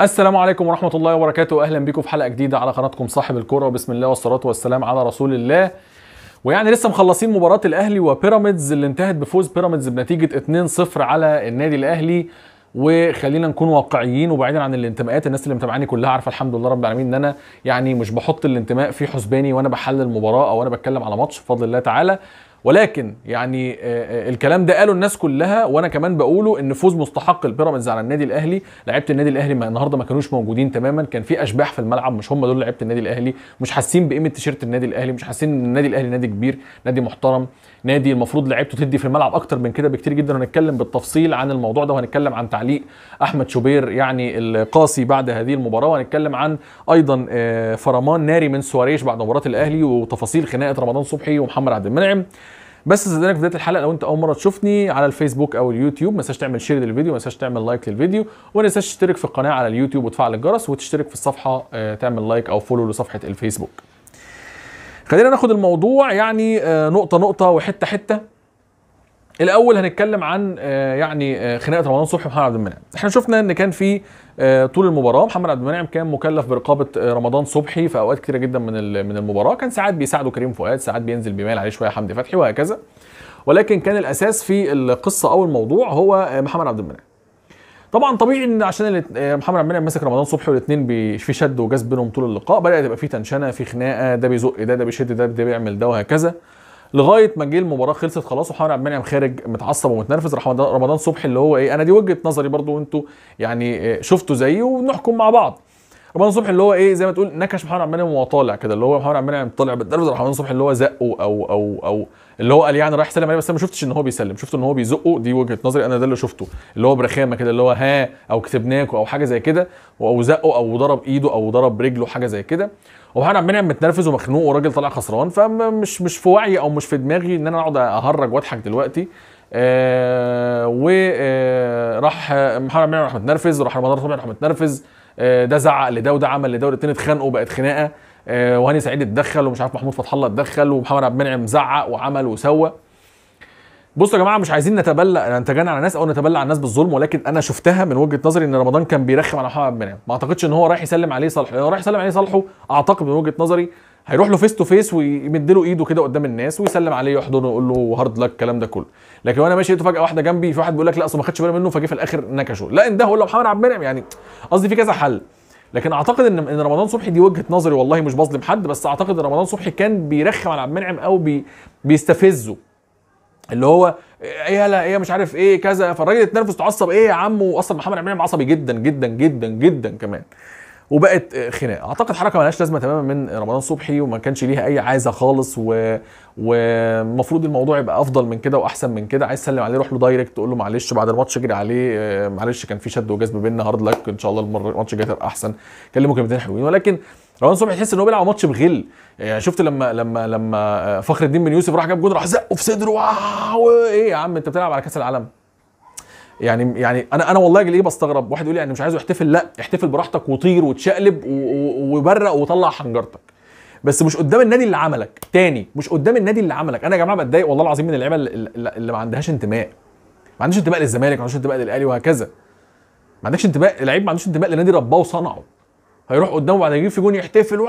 السلام عليكم ورحمة الله وبركاته أهلا بكم في حلقة جديدة على قناتكم صاحب الكرة وبسم الله والصلاة والسلام على رسول الله ويعني لسه مخلصين مباراة الأهلي وبيراميدز اللي انتهت بفوز بيراميدز بنتيجة 2-0 على النادي الأهلي وخلينا نكون واقعيين وبعيدا عن الانتماءات الناس اللي متابعاني كلها عارفه الحمد لله رب العالمين ان انا يعني مش بحط الانتماء في حسباني وانا بحلل مباراه او انا بتكلم على ماتش بفضل الله تعالى ولكن يعني آه، آه، الكلام ده قاله الناس كلها وانا كمان بقوله ان فوز مستحق البيراميدز على النادي الاهلي لعيبه النادي الاهلي النهارده ما كانوش موجودين تماما كان في اشباح في الملعب مش هم دول لعيبه النادي الاهلي مش حاسين بقيمه تيشيرت النادي الاهلي مش حاسين ان النادي الاهلي نادي كبير نادي محترم نادي المفروض لعيبته تدي في الملعب اكتر من كده بكتير جدا وهنتكلم بالتفصيل عن الموضوع ده وهنتكلم عن تعليق احمد شوبير يعني القاسي بعد هذه المباراه وهنتكلم عن ايضا آه، فرمان ناري من سواريش بعد مباراه الاهلي وتفاصيل خناقه رمضان صبحي ومحمد عبد المنعم بس استاذنك في بدايه الحلقه لو انت اول مره تشوفني على الفيسبوك او اليوتيوب ما تنساش تعمل شير للفيديو ما تنساش تعمل لايك للفيديو وما تنساش تشترك في القناه على اليوتيوب وتفعل الجرس وتشترك في الصفحه آه، تعمل لايك او فولو لصفحه الفيسبوك خلينا ناخد الموضوع يعني آه، نقطه نقطه وحته حته الاول هنتكلم عن آه، يعني آه، خناقه رمضان صبحي ومحمد عبد المنعم احنا شفنا ان كان في آه، طول المباراه محمد عبد المنعم كان مكلف برقابه رمضان صبحي في اوقات كتيره جدا من من المباراه كان ساعات بيساعده كريم فؤاد ساعات بينزل بيميل عليه شويه حمدي فتحي وهكذا ولكن كان الاساس في القصه او الموضوع هو محمد عبد المنعم طبعا طبيعي ان عشان محمد عبد المنعم ماسك رمضان صبحي والاثنين في شد وجذب بينهم طول اللقاء بدات يبقى في تنشنه في خناقه ده بيزق ده ده بيشد ده ده بيعمل ده وهكذا لغايه ما جه المباراه خلصت خلاص وحمد عبد المنعم خارج متعصب ومتنرفز راح رمضان صبحي اللي هو ايه انا دي وجهه نظري برضو وانتوا يعني آه، شفتوا زيي ونحكم مع بعض رمضان صبحي اللي هو ايه زي ما تقول نكش محمد عبد المنعم وهو طالع كده اللي هو محمد عبد المنعم طالع بالدرجه رمضان صبحي اللي هو زقه او او او اللي هو قال يعني رايح يسلم عليه بس انا ما شفتش ان هو بيسلم شفت ان هو بيزقه دي وجهه نظري انا ده اللي شفته اللي هو برخامه كده اللي هو ها او كسبناكوا او حاجه زي كده او زقه او ضرب ايده او ضرب رجله حاجه زي كده ومحمد عبد المنعم متنرفز ومخنوق وراجل طالع خسران فمش مش في وعي او مش في دماغي ان انا اقعد اهرج واضحك دلوقتي آه وراح آه، محمد عبد المنعم راح متنرفز وراح رمضان صبحي راح متنرفز آه، ده زعق لده وده عمل لده والاتنين اتخانقوا بقت خناقه آه، وهاني سعيد اتدخل ومش عارف محمود فتح الله اتدخل ومحمد عبد المنعم زعق وعمل وسوى بصوا يا جماعه مش عايزين نتبلى نتجنن على ناس او نتبلى على الناس بالظلم ولكن انا شفتها من وجهه نظري ان رمضان كان بيرخم على محمد عبد المنعم ما اعتقدش ان هو رايح يسلم عليه صالح لو رايح يسلم عليه صالحه اعتقد من وجهه نظري هيروح له فيس تو فيس ويمد له ايده كده قدام الناس ويسلم عليه يحضنه ويقول له هارد لك الكلام ده كله لكن وانا ماشي لقيته فجاه واحده جنبي في واحد بيقول لك لا اصل ما خدش بالي منه فجه في الاخر نكشه لا ان ده ولا محمد عبد المنعم يعني قصدي في كذا حل لكن اعتقد ان ان رمضان صبحي دي وجهه نظري والله مش بظلم حد بس اعتقد ان رمضان صبحي كان بيرخم على عبد المنعم او بي بيستفزه اللي هو ايه لا ايه مش عارف ايه كذا فالراجل اتنرفز تعصب ايه يا عم واصلا محمد عبد المنعم عصبي جدا جدا جدا جدا كمان وبقت خناقه اعتقد حركه ملهاش لازمه تماما من رمضان صبحي وما كانش ليها اي عايزه خالص و... ومفروض الموضوع يبقى افضل من كده واحسن من كده عايز تسلم عليه روح له دايركت تقول له معلش بعد الماتش اجري عليه آه، معلش كان في شد وجذب بيننا هارد لك ان شاء الله الماتش الجاي تبقى احسن كلمه كلمتين حلوين ولكن رمضان صبحي تحس ان هو بيلعب ماتش بغل يعني شفت لما لما لما آه، فخر الدين بن يوسف راح جاب جون راح زقه في صدره واو ايه يا عم انت بتلعب على كاس العالم يعني يعني انا انا والله ليه بستغرب واحد يقول لي انا مش عايزه يحتفل لا احتفل براحتك وطير وتشقلب وبرق وطلع حنجرتك بس مش قدام النادي اللي عملك تاني مش قدام النادي اللي عملك انا يا جماعه بتضايق والله العظيم من اللعيبه اللي, ما عندهاش انتماء ما عندهاش انتماء للزمالك ما عندهاش انتماء للاهلي وهكذا ما عندكش انتماء لعيب ما عندوش انتماء لنادي رباه وصنعه هيروح قدامه بعد يجيب في جون يحتفل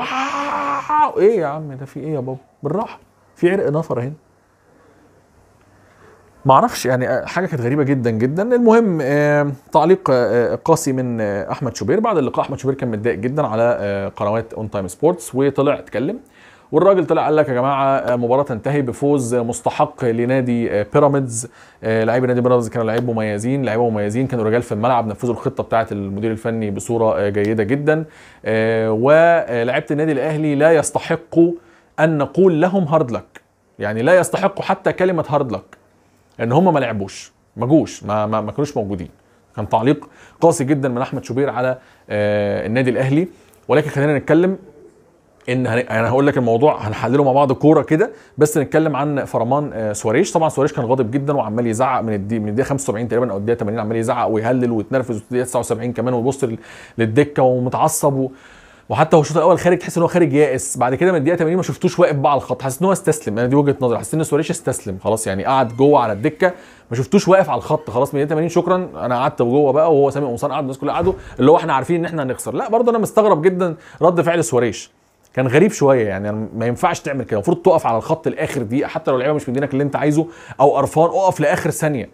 ايه يا عم ده في ايه يا بابا بالراحه في عرق نفر هنا معرفش يعني حاجه كانت غريبه جدا جدا المهم آه، تعليق آه، قاسي من آه، احمد شوبير بعد اللقاء احمد شوبير كان متضايق جدا على قنوات اون تايم سبورتس وطلع اتكلم والراجل طلع قال لك يا جماعه المباراه تنتهي بفوز مستحق لنادي بيراميدز لعيبه نادي بيراميدز كانوا لعيب مميزين لعيبه مميزين كانوا رجال في الملعب نفذوا الخطه بتاعه المدير الفني بصوره جيده جدا ولاعيبه النادي الاهلي لا يستحقوا ان نقول لهم هارد لك يعني لا يستحقوا حتى كلمه هارد لك لان هم ما لعبوش ما جوش ما, ما, ما كانوش موجودين كان تعليق قاسي جدا من احمد شوبير على آه النادي الاهلي ولكن خلينا نتكلم ان انا هقول لك الموضوع هنحلله مع بعض كوره كده بس نتكلم عن فرمان آه، سواريش طبعا سواريش كان غاضب جدا وعمال يزعق من الدقيقه من الدقيقه 75 تقريبا او الدقيقه 80 عمال يزعق ويهلل ويتنرفز والدقيقه 79 كمان ويبص للدكه ومتعصب و... وحتى هو الشوط الاول خارج تحس ان هو خارج يائس بعد كده من الدقيقه 80 ما شفتوش واقف بقى على الخط حسيت ان هو استسلم انا يعني دي وجهه نظري حسيت ان سواريش استسلم خلاص يعني قعد جوه على الدكه ما شفتوش واقف على الخط خلاص من 80 شكرا انا قعدت جوه بقى وهو سامي قمصان قعد الناس كلها قعدوا اللي هو احنا عارفين ان احنا هنخسر لا برضه انا مستغرب جدا رد فعل سواريش كان غريب شويه يعني ما ينفعش تعمل كده المفروض تقف على الخط لاخر دقيقه حتى لو اللعيبه مش مدينك اللي انت عايزه او قرفان اقف لاخر ثانيه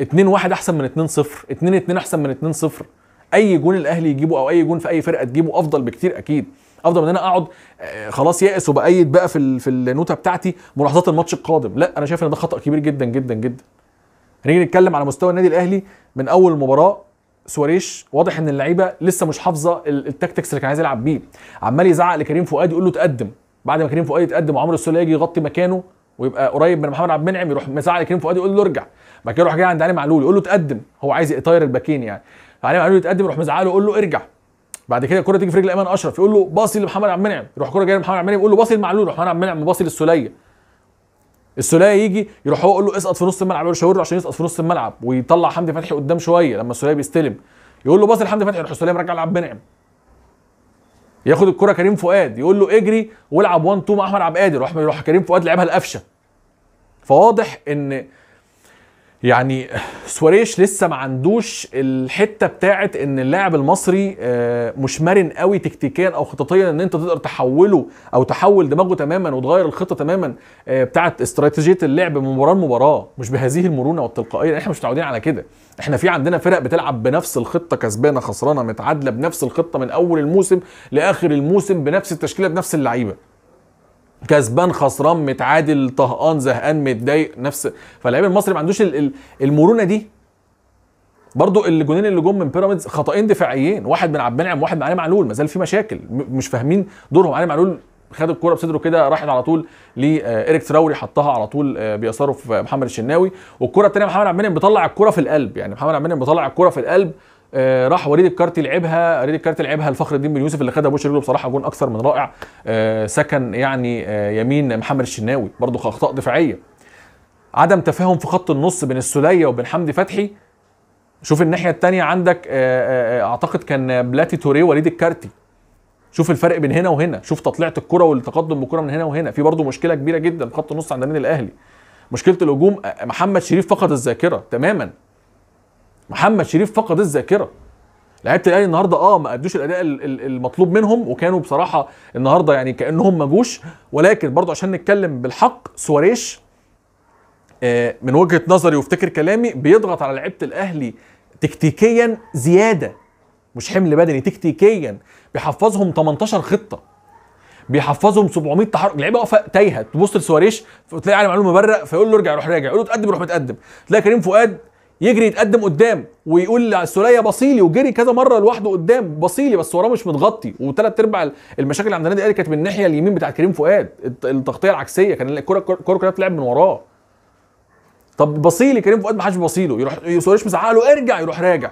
2 1 احسن من 2 0 2 2 احسن من 2 0 اي جون الاهلي يجيبه او اي جون في اي فرقه تجيبه افضل بكتير اكيد افضل من ان انا اقعد آه، خلاص يائس وبأيد بقى في في النوته بتاعتي ملاحظات الماتش القادم لا انا شايف ان ده خطا كبير جدا جدا جدا هنيجي نتكلم على مستوى النادي الاهلي من اول مباراه سواريش واضح ان اللعيبه لسه مش حافظه التكتكس اللي كان عايز يلعب بيه عمال يزعق لكريم فؤاد يقول له تقدم بعد ما كريم فؤاد يتقدم وعمرو السوليه يجي يغطي مكانه ويبقى قريب من محمد عبد المنعم يروح مزعق لكريم فؤاد يقول له ارجع بعد كده يروح جاي عند علي معلول يقول له تقدم هو عايز يطير الباكين يعني علي معلول يتقدم يروح مزعله يقول له ارجع بعد كده الكره تيجي في رجل ايمن اشرف يقول له باصي لمحمد عبد المنعم يروح الكره جايه لمحمد عبد المنعم يقول له باصي لمعلول يروح محمد عبد المنعم باصي للسوليه السوليه يجي يروح هو يقول له اسقط في نص الملعب يقول له عشان يسقط في نص الملعب ويطلع حمدي فتحي قدام شويه لما السوليه بيستلم يقول له باصي لحمدي فتحي يروح السوليه مرجع لعبد المنعم ياخد الكره كريم فؤاد يقول له اجري والعب 1 2 مع احمد عبد القادر يروح يروح كريم فؤاد لعبها القفشه فواضح ان يعني سواريش لسه ما عندوش الحته بتاعت ان اللاعب المصري آه، مش مرن قوي تكتيكيا او خططيا ان انت تقدر تحوله او تحول دماغه تماما وتغير الخطه تماما آه، بتاعت استراتيجيه اللعب من مباراه لمباراه مش بهذه المرونه والتلقائيه احنا مش متعودين على كده احنا في عندنا فرق بتلعب بنفس الخطه كسبانه خسرانه متعادله بنفس الخطه من اول الموسم لاخر الموسم بنفس التشكيله بنفس اللعيبه كسبان خسران متعادل طهقان زهقان متضايق نفس فاللعيب المصري ما عندوش المرونه دي برضو الجونين اللي جم من بيراميدز خطأين دفاعيين واحد من عبد المنعم واحد من علي معلول ما زال في مشاكل مش فاهمين دورهم علي معلول خد الكوره بصدره كده راحت على طول لإيريك آه، تراوري حطها على طول آه، بيساره في محمد الشناوي والكوره الثانية محمد عبد المنعم بيطلع الكوره في القلب يعني محمد عبد المنعم بيطلع الكوره في القلب آه، راح وليد الكارتي لعبها وليد الكارتي لعبها لفخر الدين بن يوسف اللي خدها بوش رجله بصراحه جون اكثر من رائع آه، سكن يعني آه، يمين محمد الشناوي برضه اخطاء دفاعيه عدم تفاهم في خط النص بين السوليه وبين حمدي فتحي شوف الناحيه الثانيه عندك اعتقد كان بلاتي توريه وليد الكارتي شوف الفرق بين هنا وهنا شوف تطلعه الكره والتقدم بالكره من هنا وهنا في برضه مشكله كبيره جدا في خط النص عند النادي الاهلي مشكله الهجوم محمد شريف فقد الذاكره تماما محمد شريف فقد الذاكره لعيبه الاهلي النهارده اه ما ادوش الاداء المطلوب منهم وكانوا بصراحه النهارده يعني كانهم ما جوش ولكن برضه عشان نتكلم بالحق سواريش آه، من وجهه نظري وافتكر كلامي بيضغط على لعيبه الاهلي تكتيكيا زياده مش حمل بدني تكتيكيا بيحفظهم 18 خطه بيحفظهم 700 تحرك لعيبه واقفه تايهه تبص لسواريش تلاقي علي معلول مبرق فيقول له ارجع روح راجع يقول له تقدم يروح متقدم تلاقي كريم فؤاد يجري يتقدم قدام ويقول سوليه بصيلي وجري كذا مره لوحده قدام بصيلي بس وراه مش متغطي وثلاث ارباع المشاكل اللي عند النادي الاهلي كانت من الناحيه اليمين بتاعت كريم فؤاد التغطيه العكسيه كان الكره الكره كلها بتلعب من وراه طب بصيلي كريم فؤاد ما حدش بصيله يروح سوليش مزعق له ارجع يروح راجع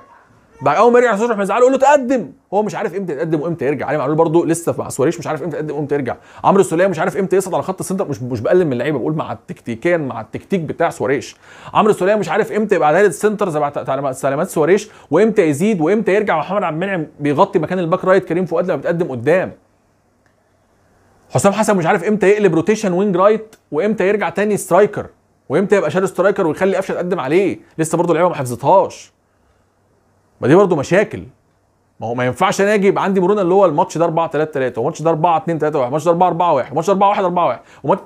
بعد اول ما رجع نصوح من زعل يقول له تقدم هو مش عارف امتى يتقدم وامتى يرجع علي معلول برده لسه مع سواريش مش عارف امتى يتقدم وامتى يرجع عمرو السوليه مش عارف امتى يصعد على خط السنتر مش مش بقلل من اللعيبه بقول مع التكتيكان مع التكتيك بتاع سواريش عمرو السوليه مش عارف امتى يبقى عداله السنتر زي سلامات سواريش وامتى يزيد وامتى يرجع محمد عبد المنعم بيغطي مكان الباك رايت كريم فؤاد لما بيتقدم قدام حسام حسن مش عارف امتى يقلب روتيشن وينج رايت وامتى يرجع تاني سترايكر وامتى يبقى شادو سترايكر ويخلي قفشه تقدم عليه لسه برضه اللعيبه ما حفظتهاش ما دي برضه مشاكل ما هو ما ينفعش انا اجي يبقى عندي مرونه اللي هو الماتش ده 4 3 3 والماتش ده 4 2 3 1 والماتش ده 4 4 1 والماتش ده 4 1 4 1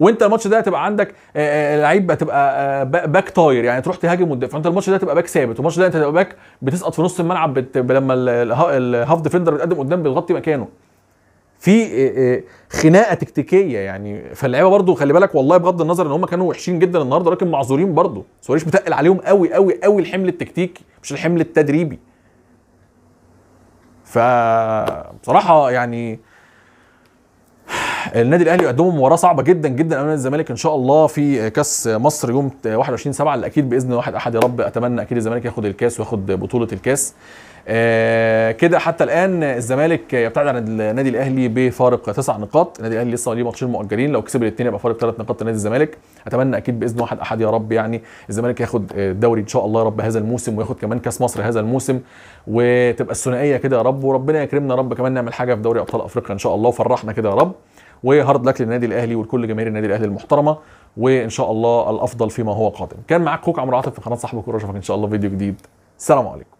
وانت الماتش ده هتبقى عندك آه، آه، لعيب هتبقى باك آه، طاير يعني تروح تهاجم وتدافع انت الماتش ده هتبقى باك ثابت والماتش ده انت هتبقى باك بتسقط في نص الملعب بت... لما الهاف ديفندر بيتقدم قدام بتغطي مكانه في آه، آه، خناقه تكتيكيه يعني فاللعيبه برضو خلي بالك والله بغض النظر ان هم كانوا وحشين جدا النهارده لكن معذورين برضو سواريش بتقل عليهم قوي قوي قوي الحمل التكتيكي مش الحمل التدريبي ف بصراحه يعني النادي الاهلي قدموا مباراه صعبه جدا جدا امام الزمالك ان شاء الله في كاس مصر يوم 21 7 اللي اكيد باذن واحد احد يا رب اتمنى اكيد الزمالك ياخد الكاس وياخد بطوله الكاس آه، كده حتى الان الزمالك يبتعد عن النادي الاهلي بفارق تسع نقاط النادي الاهلي لسه ليه ماتشين مؤجلين لو كسب الاثنين يبقى فارق ثلاث نقاط لنادي الزمالك اتمنى اكيد باذن واحد احد يا رب يعني الزمالك ياخد الدوري ان شاء الله يا رب هذا الموسم وياخد كمان كاس مصر هذا الموسم وتبقى الثنائيه كده يا رب وربنا يكرمنا يا رب كمان نعمل حاجه في دوري ابطال افريقيا ان شاء الله وفرحنا كده يا رب وهارد لك للنادي الاهلي ولكل جماهير النادي الاهلي المحترمه وان شاء الله الافضل فيما هو قادم كان معاك اخوك عمرو عاطف في قناه صاحب الكوره اشوفك ان شاء الله فيديو جديد سلام عليكم